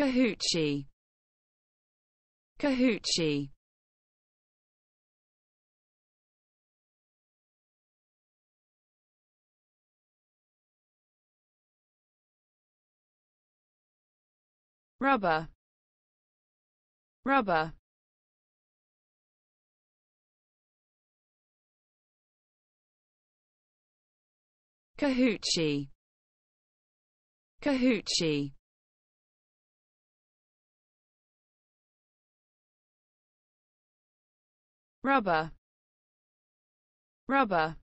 Kahoochie. Kahoochie. rubber rubber Kahoochie Kahoochie rubber rubber